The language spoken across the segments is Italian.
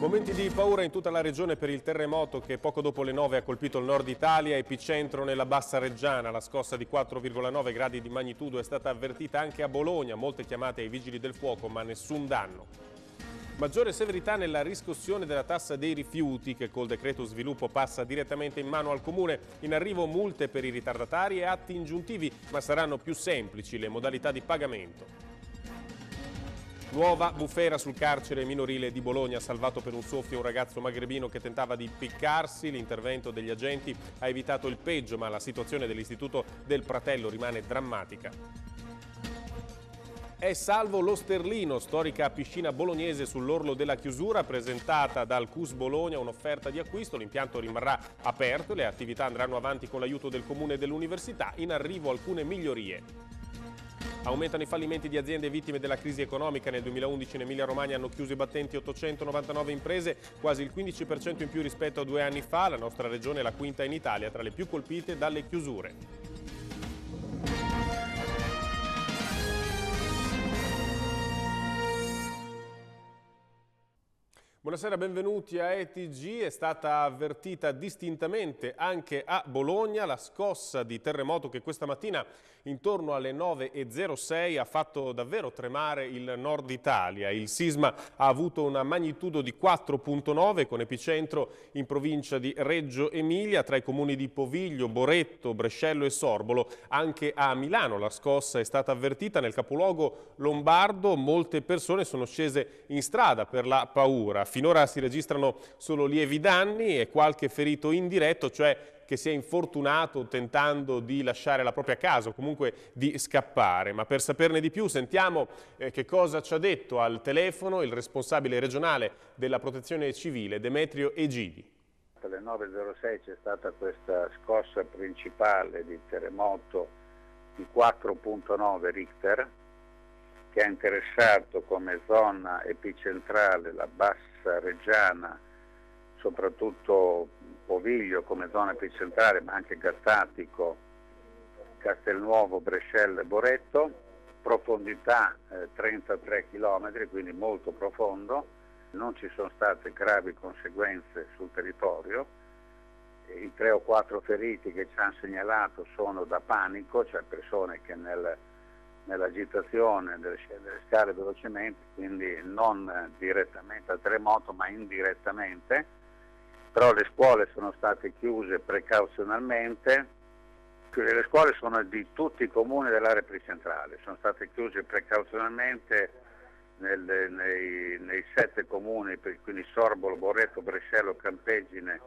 Momenti di paura in tutta la regione per il terremoto che poco dopo le 9 ha colpito il nord Italia, epicentro nella Bassa Reggiana. La scossa di 4,9 gradi di magnitudo è stata avvertita anche a Bologna, molte chiamate ai vigili del fuoco ma nessun danno. Maggiore severità nella riscossione della tassa dei rifiuti che col decreto sviluppo passa direttamente in mano al comune. In arrivo multe per i ritardatari e atti ingiuntivi ma saranno più semplici le modalità di pagamento. Nuova bufera sul carcere minorile di Bologna, salvato per un soffio un ragazzo magrebino che tentava di impiccarsi. L'intervento degli agenti ha evitato il peggio, ma la situazione dell'istituto del Pratello rimane drammatica. È salvo lo Sterlino, storica piscina bolognese sull'orlo della chiusura, presentata dal CUS Bologna un'offerta di acquisto. L'impianto rimarrà aperto, le attività andranno avanti con l'aiuto del comune e dell'università. In arrivo alcune migliorie. Aumentano i fallimenti di aziende vittime della crisi economica. Nel 2011 in Emilia Romagna hanno chiuso i battenti 899 imprese, quasi il 15% in più rispetto a due anni fa. La nostra regione è la quinta in Italia, tra le più colpite dalle chiusure. Buonasera, benvenuti a ETG. È stata avvertita distintamente anche a Bologna la scossa di terremoto che questa mattina intorno alle 9.06 ha fatto davvero tremare il nord Italia. Il sisma ha avuto una magnitudo di 4.9 con epicentro in provincia di Reggio Emilia tra i comuni di Poviglio, Boretto, Brescello e Sorbolo. Anche a Milano la scossa è stata avvertita nel capoluogo lombardo. Molte persone sono scese in strada per la paura Finora si registrano solo lievi danni e qualche ferito indiretto, cioè che si è infortunato tentando di lasciare la propria casa o comunque di scappare. Ma per saperne di più sentiamo eh, che cosa ci ha detto al telefono il responsabile regionale della protezione civile Demetrio Egidi. Alle 9.06 c'è stata questa scossa principale di terremoto di 4.9 Richter che ha interessato come zona epicentrale la bassa reggiana, soprattutto Poviglio come zona epicentrale, ma anche Gattatico, Castelnuovo, Brescello e Boretto, profondità eh, 33 km, quindi molto profondo, non ci sono state gravi conseguenze sul territorio, i tre o quattro feriti che ci hanno segnalato sono da panico, cioè persone che nel nell'agitazione delle, delle scale velocemente, quindi non direttamente al terremoto ma indirettamente, però le scuole sono state chiuse precauzionalmente, le scuole sono di tutti i comuni dell'area pericentrale, sono state chiuse precauzionalmente nel, nei, nei, sette comuni, quindi Sorbolo, Borretto, Brescello, Campegine,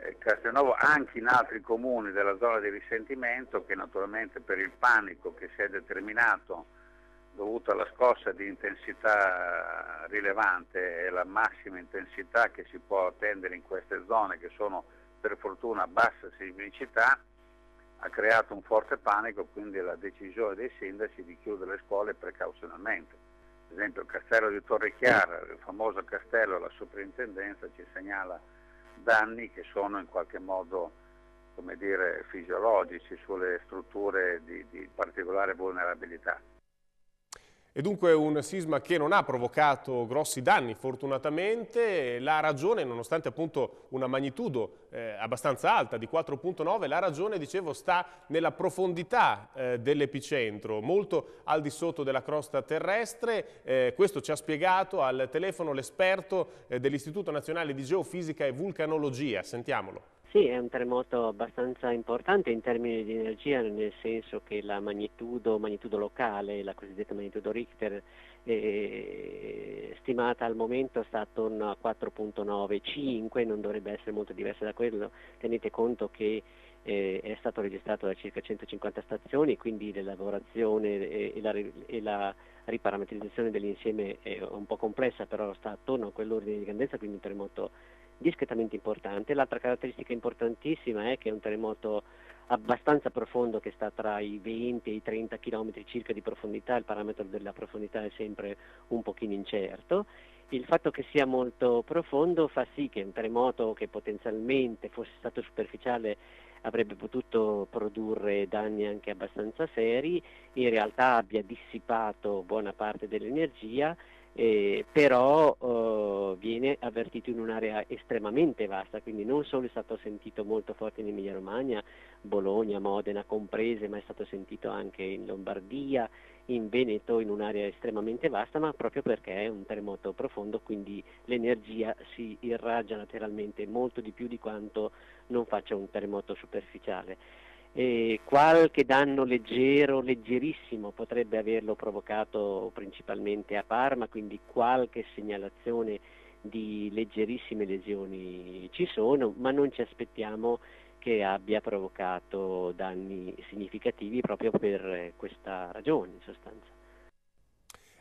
eh, Castelnuovo anche in altri comuni della zona di risentimento che naturalmente per il panico che si è determinato dovuto alla scossa di intensità rilevante e la massima intensità che si può attendere in queste zone che sono per fortuna a bassa sismicità ha creato un forte panico quindi la decisione dei sindaci di chiudere le scuole precauzionalmente. Ad esempio il castello di Torre Chiara, il famoso castello, la soprintendenza ci segnala danni che sono in qualche modo come dire, fisiologici sulle strutture di, di particolare vulnerabilità. È dunque un sisma che non ha provocato grossi danni fortunatamente, la ragione nonostante appunto una magnitudo eh, abbastanza alta di 4.9, la ragione dicevo sta nella profondità eh, dell'epicentro, molto al di sotto della crosta terrestre, eh, questo ci ha spiegato al telefono l'esperto eh, dell'Istituto Nazionale di Geofisica e Vulcanologia, sentiamolo. Sì, è un terremoto abbastanza importante in termini di energia, nel senso che la magnitudo, magnitudo locale, la cosiddetta magnitudo Richter, eh, stimata al momento sta attorno a 4.95, non dovrebbe essere molto diversa da quello. Tenete conto che eh, è stato registrato da circa 150 stazioni, quindi l'elaborazione e, eh, e, la, e la, riparametrizzazione dell'insieme è un po' complessa, però sta attorno a quell'ordine di grandezza, quindi un terremoto discretamente importante. L'altra caratteristica importantissima è che è un terremoto abbastanza profondo che sta tra i 20 e i 30 km circa di profondità, il parametro della profondità è sempre un pochino incerto. Il fatto che sia molto profondo fa sì che un terremoto che potenzialmente fosse stato superficiale avrebbe potuto produrre danni anche abbastanza seri, in realtà abbia dissipato buona parte dell'energia eh, però eh, viene avvertito in un'area estremamente vasta, quindi non solo è stato sentito molto forte in Emilia Romagna, Bologna, Modena comprese, ma è stato sentito anche in Lombardia, in Veneto, in un'area estremamente vasta, ma proprio perché è un terremoto profondo, quindi l'energia si irraggia lateralmente molto di più di quanto non faccia un terremoto superficiale e qualche danno leggero, leggerissimo potrebbe averlo provocato principalmente a Parma, quindi qualche segnalazione di leggerissime lesioni ci sono, ma non ci aspettiamo che abbia provocato danni significativi proprio per questa ragione in sostanza.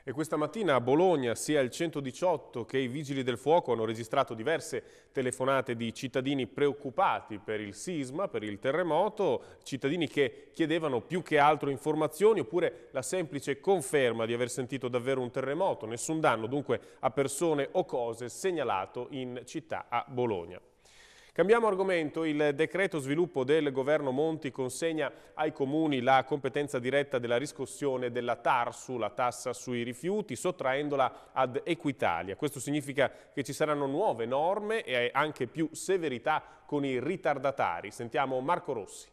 E questa mattina a Bologna sia il 118 che i Vigili del Fuoco hanno registrato diverse telefonate di cittadini preoccupati per il sisma, per il terremoto, cittadini che chiedevano più che altro informazioni oppure la semplice conferma di aver sentito davvero un terremoto, nessun danno dunque a persone o cose segnalato in città a Bologna. Cambiamo argomento, il decreto sviluppo del governo Monti consegna ai comuni la competenza diretta della riscossione della TARSU, la tassa sui rifiuti, sottraendola ad Equitalia. Questo significa che ci saranno nuove norme e anche più severità con i ritardatari. Sentiamo Marco Rossi.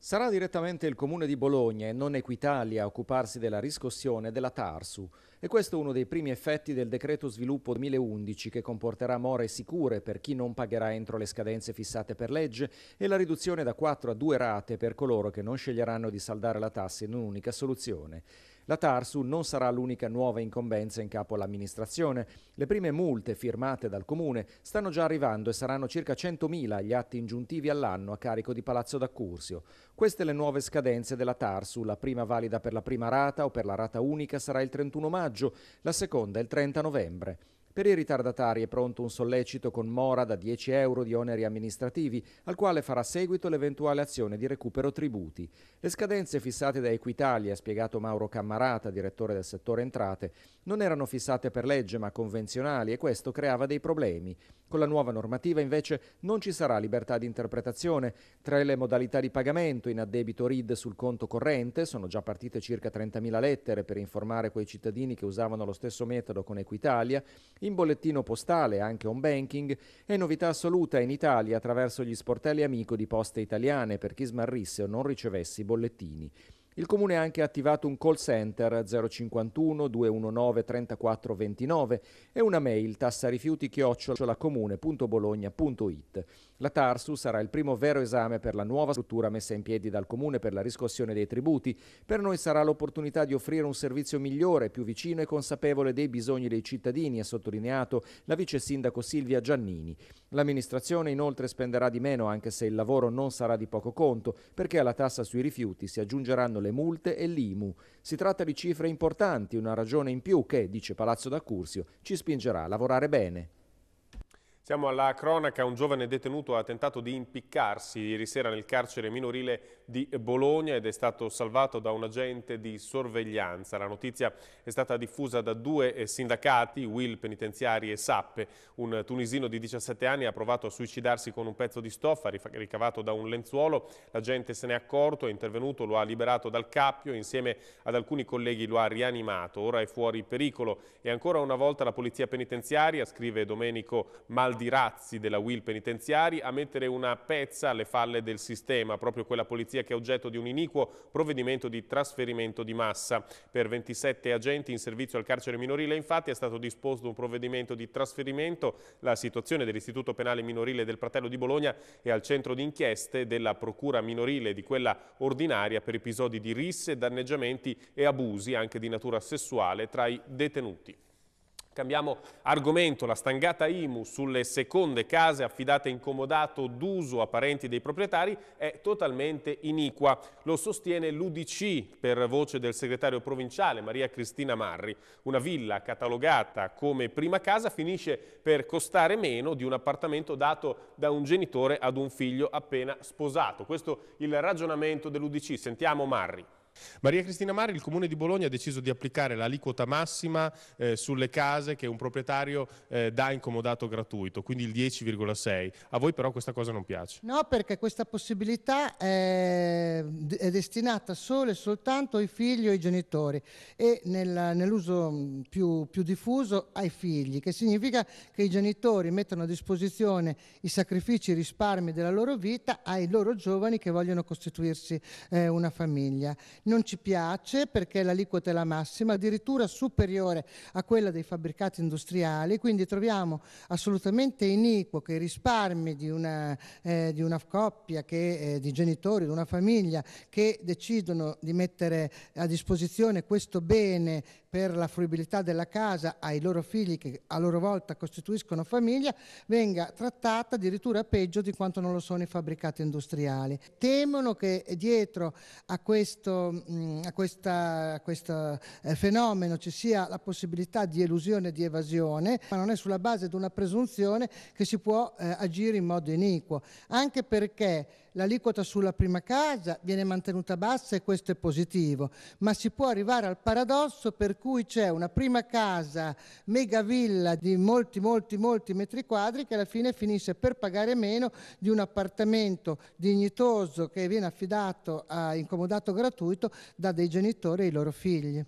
Sarà direttamente il Comune di Bologna e non Equitalia a occuparsi della riscossione della Tarsu e questo è uno dei primi effetti del decreto sviluppo 2011 che comporterà more sicure per chi non pagherà entro le scadenze fissate per legge e la riduzione da 4 a 2 rate per coloro che non sceglieranno di saldare la tassa in un'unica soluzione. La Tarsu non sarà l'unica nuova incombenza in capo all'amministrazione. Le prime multe firmate dal comune stanno già arrivando e saranno circa 100.000 gli atti ingiuntivi all'anno a carico di Palazzo d'Accursio. Queste le nuove scadenze della Tarsu, la prima valida per la prima rata o per la rata unica sarà il 31 maggio, la seconda il 30 novembre. Per i ritardatari è pronto un sollecito con mora da 10 euro di oneri amministrativi, al quale farà seguito l'eventuale azione di recupero tributi. Le scadenze fissate da Equitalia, ha spiegato Mauro Cammarata, direttore del settore entrate, non erano fissate per legge ma convenzionali e questo creava dei problemi. Con la nuova normativa invece non ci sarà libertà di interpretazione. Tra le modalità di pagamento in addebito RID sul conto corrente sono già partite circa 30.000 lettere per informare quei cittadini che usavano lo stesso metodo con Equitalia, in bollettino postale anche on banking e novità assoluta in Italia attraverso gli sportelli amico di poste italiane per chi smarrisse o non ricevesse i bollettini. Il comune ha anche attivato un call center 051 219 3429 e una mail tassarifiuti chiocciolacomune.bologna.it. La Tarsu sarà il primo vero esame per la nuova struttura messa in piedi dal comune per la riscossione dei tributi. Per noi sarà l'opportunità di offrire un servizio migliore, più vicino e consapevole dei bisogni dei cittadini, ha sottolineato la vice sindaco Silvia Giannini. L'amministrazione inoltre spenderà di meno anche se il lavoro non sarà di poco conto, perché alla tassa sui rifiuti si aggiungeranno le le multe e l'IMU. Si tratta di cifre importanti, una ragione in più che, dice Palazzo da Cursio, ci spingerà a lavorare bene. Siamo alla cronaca, un giovane detenuto ha tentato di impiccarsi ieri sera nel carcere minorile di Bologna ed è stato salvato da un agente di sorveglianza. La notizia è stata diffusa da due eh, sindacati, Will Penitenziari e Sappe. Un tunisino di 17 anni ha provato a suicidarsi con un pezzo di stoffa ricavato da un lenzuolo. L'agente se n'è accorto, è intervenuto, lo ha liberato dal cappio, insieme ad alcuni colleghi lo ha rianimato. Ora è fuori pericolo e ancora una volta la polizia penitenziaria, scrive Domenico Maldi, Aldi Razzi della Will Penitenziari a mettere una pezza alle falle del sistema, proprio quella polizia che è oggetto di un iniquo provvedimento di trasferimento di massa. Per 27 agenti in servizio al carcere minorile infatti è stato disposto un provvedimento di trasferimento. La situazione dell'Istituto Penale Minorile del Pratello di Bologna è al centro di inchieste della Procura Minorile di quella ordinaria per episodi di risse, danneggiamenti e abusi anche di natura sessuale tra i detenuti. Cambiamo argomento, la stangata IMU sulle seconde case affidate in comodato d'uso a parenti dei proprietari è totalmente iniqua. Lo sostiene l'Udc per voce del segretario provinciale Maria Cristina Marri. Una villa catalogata come prima casa finisce per costare meno di un appartamento dato da un genitore ad un figlio appena sposato. Questo è il ragionamento dell'Udc. Sentiamo Marri. Maria Cristina Mari, il Comune di Bologna ha deciso di applicare l'aliquota massima eh, sulle case che un proprietario eh, dà incomodato gratuito, quindi il 10,6. A voi però questa cosa non piace? No, perché questa possibilità è, è destinata solo e soltanto ai figli o ai genitori e nel, nell'uso mm, più, più, diffuso ai figli, che significa che i genitori mettono a disposizione i sacrifici e i risparmi della loro vita ai loro giovani che vogliono costituirsi eh, una famiglia non ci piace perché l'aliquota è la massima, addirittura superiore a quella dei fabbricati industriali, quindi troviamo assolutamente iniquo che i risparmi di una, eh, di una coppia, che, eh, di genitori, di una famiglia che decidono di mettere a disposizione questo bene per la fruibilità della casa ai loro figli che a loro volta costituiscono famiglia venga trattata addirittura peggio di quanto non lo sono i fabbricati industriali. Temono che dietro a questo, mm, a questa, a questo eh, fenomeno ci sia la possibilità di elusione e di evasione, ma non è sulla base di una presunzione che si può eh, agire in modo iniquo, anche perché L'aliquota sulla prima casa viene mantenuta bassa e questo è positivo, ma si può arrivare al paradosso per cui c'è una prima casa megavilla di molti, molti, molti metri quadri che alla fine finisce per pagare meno di un appartamento dignitoso che viene affidato a incomodato gratuito da dei genitori e i loro figli.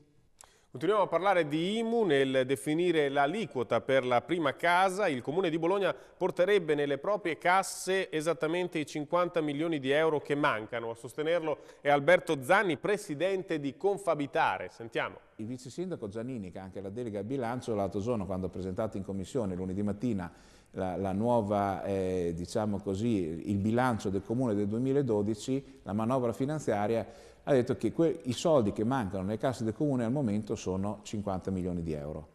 Continuiamo a parlare di IMU. Nel definire l'aliquota per la prima casa, il Comune di Bologna porterebbe nelle proprie casse esattamente i 50 milioni di euro che mancano. A sostenerlo è Alberto Zanni, presidente di Confabitare. Sentiamo. Il vice sindaco Giannini, che ha anche la delega al bilancio, l'altro giorno quando ha presentato in commissione lunedì mattina la, la nuova, eh, diciamo così, il bilancio del Comune del 2012, la manovra finanziaria, ha detto che i soldi che mancano nelle casse del comune al momento sono 50 milioni di euro,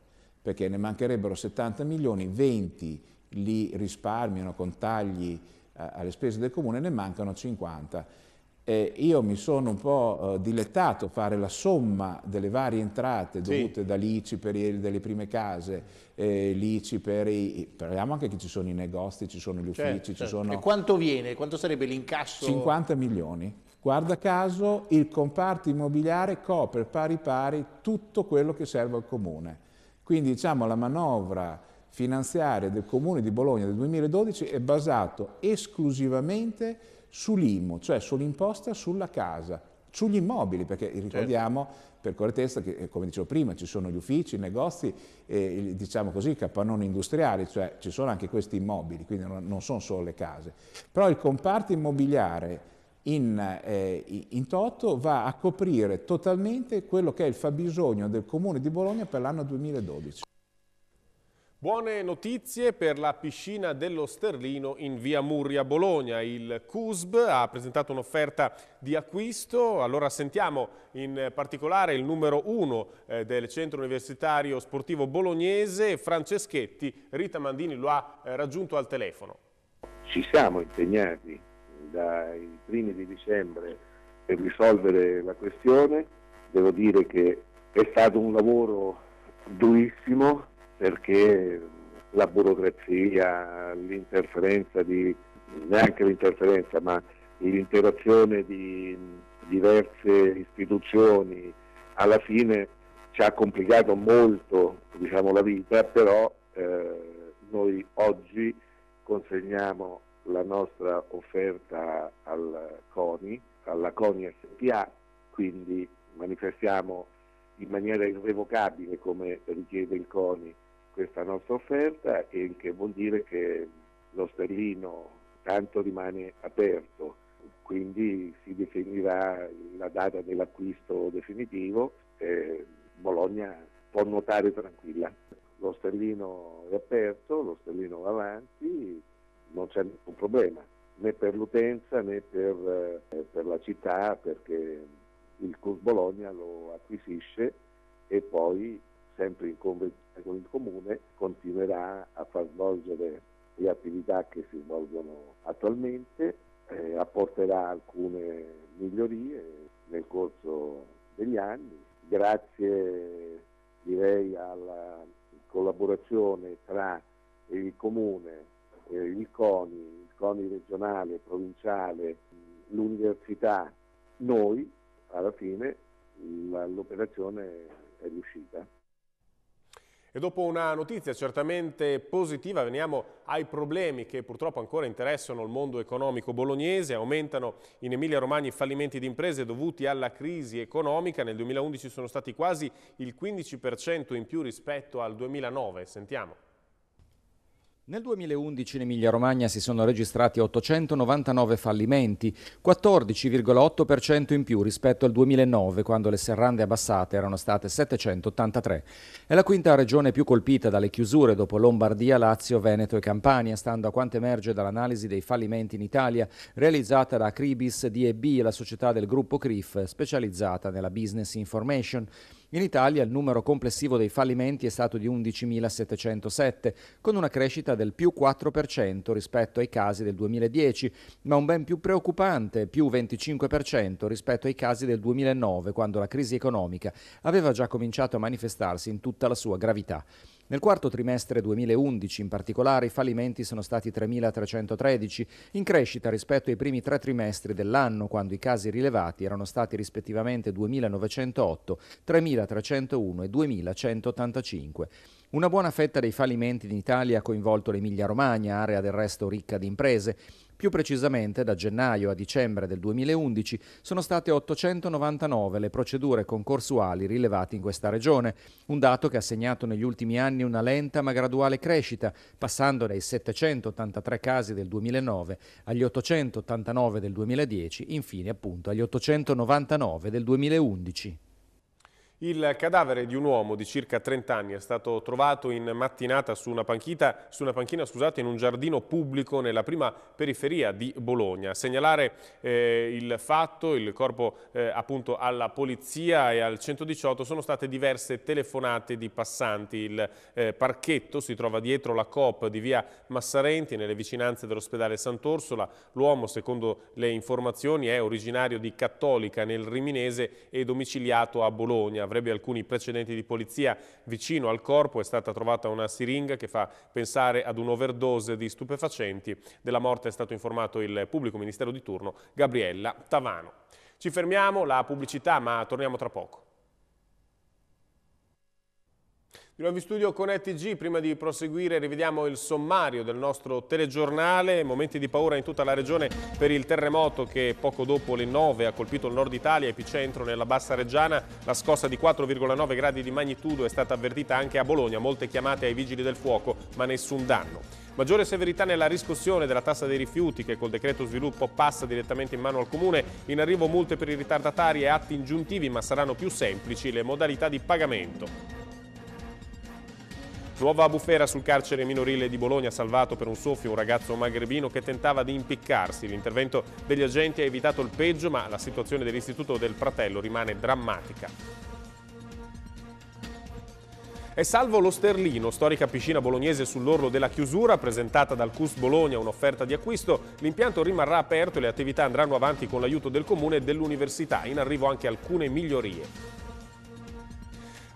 perché ne mancherebbero 70 milioni, 20 li risparmiano con tagli eh, alle spese del comune, ne mancano 50. Eh, io mi sono un po' eh, dilettato a fare la somma delle varie entrate dovute sì. dall'ICI per i, delle prime case, eh, l'ICI per i... parliamo anche che ci sono i negozi, ci sono gli certo, uffici, certo, ci certo. sono... E quanto viene? Quanto sarebbe l'incasso? 50 milioni. Guarda caso il comparto immobiliare copre pari pari tutto quello che serve al comune. Quindi diciamo la manovra finanziaria del comune di Bologna del 2012 è basata esclusivamente sull'IMU, cioè sull'imposta sulla casa, sugli immobili, perché certo. ricordiamo certo. per correttezza che, eh, come dicevo prima, ci sono gli uffici, i negozi, eh, diciamo così, i capannoni industriali, cioè ci sono anche questi immobili, quindi non sono solo le case. Però il comparto immobiliare in, eh, in, toto va a coprire totalmente quello che è il fabbisogno del Comune di Bologna per l'anno 2012. Buone notizie per la piscina dello Sterlino in via Murri a Bologna. Il CUSB ha presentato un'offerta di acquisto, allora sentiamo in particolare il numero uno eh, del Centro Universitario Sportivo Bolognese, Franceschetti. Rita Mandini lo ha eh, raggiunto al telefono. Ci siamo impegnati dai primi di dicembre per risolvere la questione. Devo dire che è stato un lavoro durissimo perché la burocrazia, l'interferenza di, neanche l'interferenza, ma l'interazione di diverse istituzioni alla fine ci ha complicato molto diciamo, la vita, però eh, noi oggi consegniamo la nostra offerta al CONI, alla CONI SPA, quindi manifestiamo in maniera irrevocabile come richiede il CONI questa nostra offerta e che vuol dire che lo sterlino tanto rimane aperto, quindi si definirà la data dell'acquisto definitivo e Bologna può nuotare tranquilla. Lo sterlino è aperto, lo sterlino va avanti, non c'è nessun problema, né per l'utenza né per, eh, per la città, perché il CUS Bologna lo acquisisce e poi, sempre in convenzione con il comune, continuerà a far svolgere le attività che si svolgono attualmente, eh, apporterà alcune migliorie nel corso degli anni, grazie direi alla collaborazione tra il comune eh, il CONI, il CONI regionale, provinciale, l'università, noi, alla fine l'operazione è riuscita. E dopo una notizia certamente positiva veniamo ai problemi che purtroppo ancora interessano il mondo economico bolognese. Aumentano in Emilia-Romagna i fallimenti di imprese dovuti alla crisi economica. Nel 2011 sono stati quasi il 15% in più rispetto al 2009. Sentiamo. Nel 2011 in Emilia-Romagna si sono registrati 899 fallimenti, 14,8% in più rispetto al 2009, quando le serrande abbassate erano state 783. È la quinta regione più colpita dalle chiusure dopo Lombardia, Lazio, Veneto e Campania, stando a quanto emerge dall'analisi dei fallimenti in Italia realizzata da Cribis DEB, la società del gruppo CRIF, specializzata nella business information. In Italia il numero complessivo dei fallimenti è stato di 11.707, con una crescita del più 4% rispetto ai casi del 2010, ma un ben più preoccupante più 25% rispetto ai casi del 2009, quando la crisi economica aveva già cominciato a manifestarsi in tutta la sua gravità. Nel quarto trimestre 2011, in particolare, i fallimenti sono stati 3.313, in crescita rispetto ai primi tre trimestri dell'anno, quando i casi rilevati erano stati rispettivamente 2.908, 3.301 e 2.185. Una buona fetta dei fallimenti in Italia ha coinvolto l'Emilia-Romagna, area del resto ricca di imprese. Più precisamente, da gennaio a dicembre del 2011 sono state 899 le procedure concorsuali rilevate in questa regione, un dato che ha segnato negli ultimi anni una lenta ma graduale crescita, passando dai 783 casi del 2009 agli 889 del 2010, infine appunto agli 899 del 2011. Il cadavere di un uomo di circa 30 anni è stato trovato in mattinata su una, panchita, su una panchina scusate, in un giardino pubblico nella prima periferia di Bologna. A segnalare eh, il fatto, il corpo eh, appunto alla polizia e al 118 sono state diverse telefonate di passanti. Il eh, parchetto si trova dietro la COP di via Massarenti nelle vicinanze dell'ospedale Sant'Orsola. L'uomo, secondo le informazioni, è originario di Cattolica nel Riminese e domiciliato a Bologna avrebbe alcuni precedenti di polizia. Vicino al corpo è stata trovata una siringa che fa pensare ad un'overdose di stupefacenti. Della morte è stato informato il pubblico ministero di turno Gabriella Tavano. Ci fermiamo, la pubblicità, ma torniamo tra poco. Di nuovo in studio con ETG, prima di proseguire rivediamo il sommario del nostro telegiornale, momenti di paura in tutta la regione per il terremoto che poco dopo le 9 ha colpito il nord Italia, epicentro nella Bassa Reggiana, la scossa di 4,9 gradi di magnitudo è stata avvertita anche a Bologna, molte chiamate ai vigili del fuoco ma nessun danno. Maggiore severità nella riscossione della tassa dei rifiuti che col decreto sviluppo passa direttamente in mano al Comune. In arrivo multe per i ritardatari e atti ingiuntivi ma saranno più semplici le modalità di pagamento. Nuova bufera sul carcere minorile di Bologna, salvato per un soffio un ragazzo magrebino che tentava di impiccarsi. L'intervento degli agenti ha evitato il peggio, ma la situazione dell'istituto del fratello rimane drammatica. È salvo lo Sterlino, storica piscina bolognese sull'orlo della chiusura, presentata dal CUS Bologna un'offerta di acquisto. L'impianto rimarrà aperto e le attività andranno avanti con l'aiuto del comune e dell'università. In arrivo anche alcune migliorie.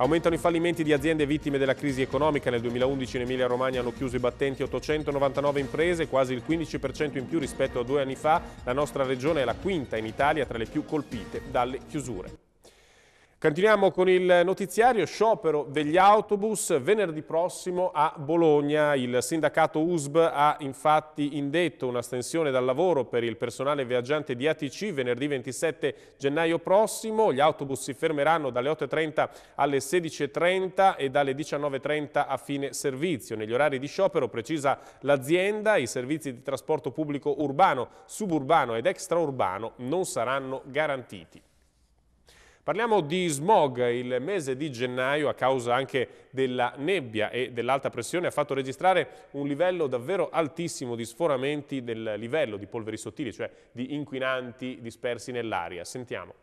Aumentano i fallimenti di aziende vittime della crisi economica. Nel 2011 in Emilia Romagna hanno chiuso i battenti 899 imprese, quasi il 15% in più rispetto a due anni fa. La nostra regione è la quinta in Italia tra le più colpite dalle chiusure. Continuiamo con il notiziario, sciopero degli autobus venerdì prossimo a Bologna. Il sindacato USB ha infatti indetto una stensione dal lavoro per il personale viaggiante di ATC venerdì 27 gennaio prossimo. Gli autobus si fermeranno dalle 8.30 alle 16.30 e dalle 19.30 a fine servizio. Negli orari di sciopero, precisa l'azienda, i servizi di trasporto pubblico urbano, suburbano ed extraurbano non saranno garantiti. Parliamo di smog, il mese di gennaio a causa anche della nebbia e dell'alta pressione ha fatto registrare un livello davvero altissimo di sforamenti del livello di polveri sottili, cioè di inquinanti dispersi nell'aria. Sentiamo.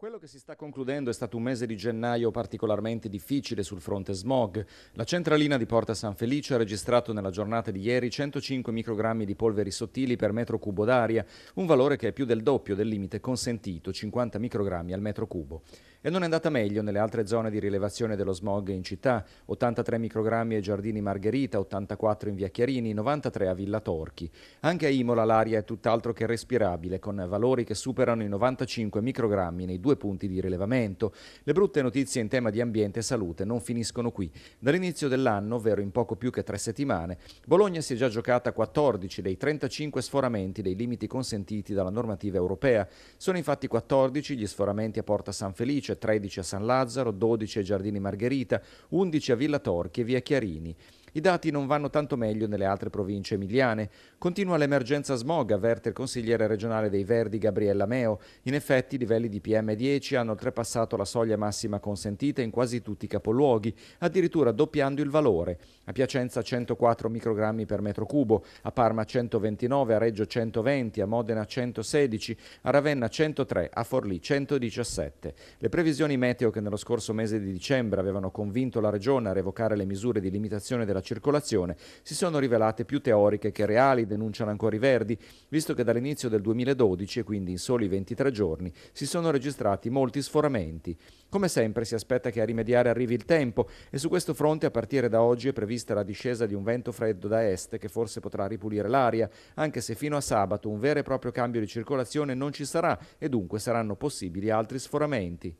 Quello che si sta concludendo è stato un mese di gennaio particolarmente difficile sul fronte smog. La centralina di Porta San Felice ha registrato nella giornata di ieri 105 microgrammi di polveri sottili per metro cubo d'aria, un valore che è più del doppio del limite consentito, 50 microgrammi al metro cubo. E non è andata meglio nelle altre zone di rilevazione dello smog in città, 83 microgrammi ai Giardini Margherita, 84 in Via Chiarini, 93 a Villa Torchi. Anche a Imola l'aria è tutt'altro che respirabile, con valori che superano i 95 microgrammi nei due due punti di rilevamento. Le brutte notizie in tema di ambiente e salute non finiscono qui. Dall'inizio dell'anno, ovvero in poco più che tre settimane, Bologna si è già giocata 14 dei 35 sforamenti dei limiti consentiti dalla normativa europea. Sono infatti 14 gli sforamenti a Porta San Felice, 13 a San Lazzaro, 12 ai Giardini Margherita, 11 a Villa Torchi e via Chiarini. I dati non vanno tanto meglio nelle altre province emiliane. Continua l'emergenza smog, avverte il consigliere regionale dei Verdi Gabriella Meo. In effetti i livelli di PM10 hanno oltrepassato la soglia massima consentita in quasi tutti i capoluoghi, addirittura doppiando il valore. A Piacenza 104 microgrammi per metro cubo, a Parma 129, a Reggio 120, a Modena 116, a Ravenna 103, a Forlì 117. Le previsioni meteo che nello scorso mese di dicembre avevano convinto la regione a revocare le misure di limitazione della della circolazione si sono rivelate più teoriche che reali, denunciano ancora i Verdi, visto che dall'inizio del 2012, e quindi in soli 23 giorni, si sono registrati molti sforamenti. Come sempre si aspetta che a rimediare arrivi il tempo e su questo fronte a partire da oggi è prevista la discesa di un vento freddo da est che forse potrà ripulire l'aria, anche se fino a sabato un vero e proprio cambio di circolazione non ci sarà e dunque saranno possibili altri sforamenti.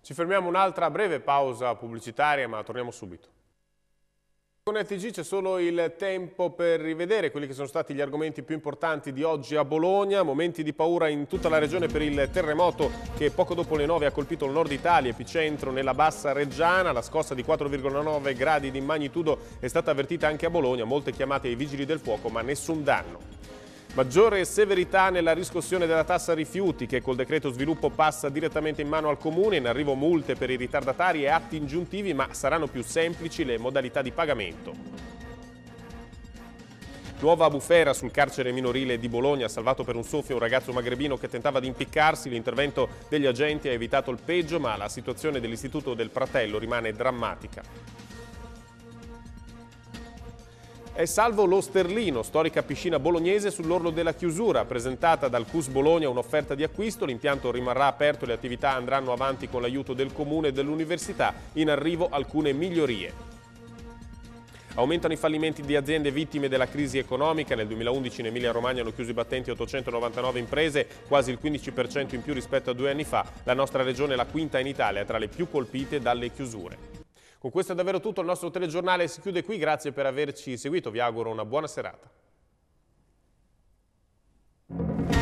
Ci fermiamo un'altra breve pausa pubblicitaria ma torniamo subito. Con FTG c'è solo il tempo per rivedere quelli che sono stati gli argomenti più importanti di oggi a Bologna, momenti di paura in tutta la regione per il terremoto che poco dopo le 9 ha colpito il nord Italia, epicentro nella bassa reggiana, la scossa di 4,9 gradi di magnitudo è stata avvertita anche a Bologna, molte chiamate ai vigili del fuoco ma nessun danno. Maggiore severità nella riscossione della tassa rifiuti che col decreto sviluppo passa direttamente in mano al comune, in arrivo multe per i ritardatari e atti ingiuntivi ma saranno più semplici le modalità di pagamento. Nuova bufera sul carcere minorile di Bologna, salvato per un soffio un ragazzo magrebino che tentava di impiccarsi, l'intervento degli agenti ha evitato il peggio ma la situazione dell'istituto del fratello rimane drammatica. È salvo lo Sterlino, storica piscina bolognese sull'orlo della chiusura, presentata dal CUS Bologna un'offerta di acquisto, l'impianto rimarrà aperto e le attività andranno avanti con l'aiuto del comune e dell'università, in arrivo alcune migliorie. Aumentano i fallimenti di aziende vittime della crisi economica. Nel 2011 in Emilia-Romagna hanno chiuso i battenti 899 imprese, quasi il 15% in più rispetto a due anni fa. La nostra regione è la quinta in Italia, tra le più colpite dalle chiusure. Con questo è davvero tutto, il nostro telegiornale si chiude qui, grazie per averci seguito, vi auguro una buona serata.